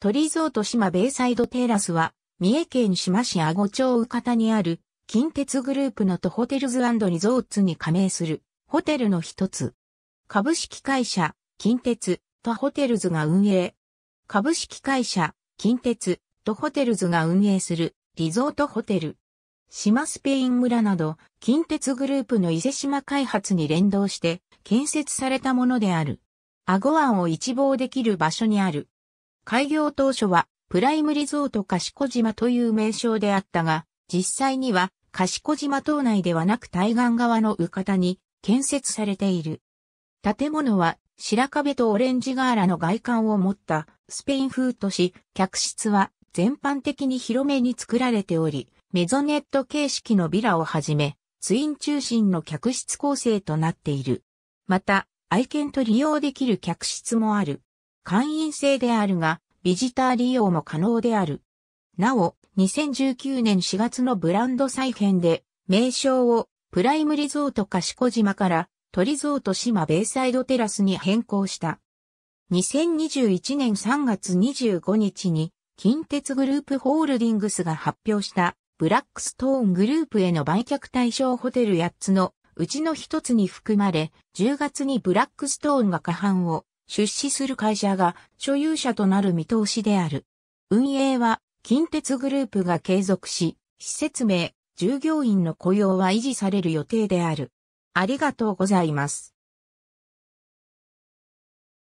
トリゾート島ベイサイドテラスは、三重県志摩市阿後町宇方にある、近鉄グループの都ホテルズリゾーツに加盟する、ホテルの一つ。株式会社、近鉄、とホテルズが運営。株式会社、近鉄、とホテルズが運営する、リゾートホテル。島スペイン村など、近鉄グループの伊勢島開発に連動して、建設されたものである。阿後湾を一望できる場所にある。開業当初はプライムリゾート賢島という名称であったが、実際には賢島島内ではなく対岸側の浮方に建設されている。建物は白壁とオレンジ瓦の外観を持ったスペイン風都市、客室は全般的に広めに作られており、メゾネット形式のビラをはじめ、ツイン中心の客室構成となっている。また、愛犬と利用できる客室もある。会員制であるが、ビジター利用も可能である。なお、2019年4月のブランド再編で、名称をプライムリゾート賢島からトリゾート島ベイサイドテラスに変更した。2021年3月25日に、近鉄グループホールディングスが発表したブラックストーングループへの売却対象ホテル8つのうちの1つに含まれ、10月にブラックストーンが過半を出資する会社が所有者となる見通しである。運営は近鉄グループが継続し、施設名、従業員の雇用は維持される予定である。ありがとうございます。